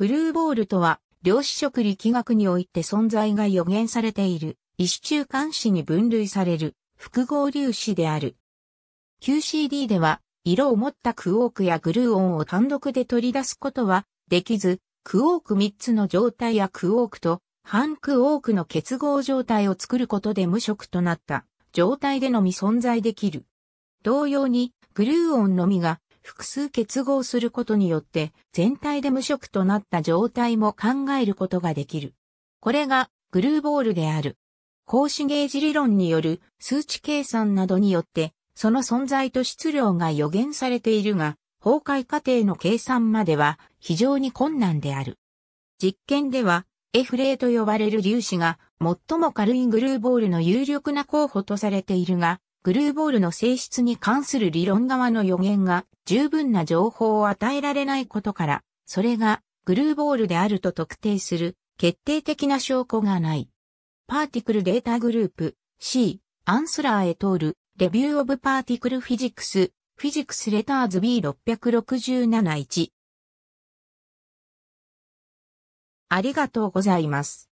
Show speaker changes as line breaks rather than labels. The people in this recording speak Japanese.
グルーボールとは、量子食力学において存在が予言されてい
る、異種中間子に分類される、複合粒子である。QCD では、色を持ったクオークやグルーオンを単独で取り出すことはできず、クオーク3つの状態やクオークと反クオークの結合状態を作ることで無色となった状態でのみ存在できる。同様に、グルーオンのみが複数結合することによって全体で無色となった状態も考えることができる。これがグルーボールである。格子ゲージ理論による数値計算などによって、その存在と質量が予言されているが、崩壊過程の計算までは非常に困難である。実験では、F 例と呼ばれる粒子が最も軽いグルーボールの有力な候補とされているが、グルーボールの性質に関する理論側の予言が十分な情報を与えられないことから、それがグルーボールであると特定する決定的な証拠がない。パーティクルデータグループ C、アンスラーへ通るレビューオブパーティクルフィジク
ス、フィジクスレターズ B6671。ありがとうございます。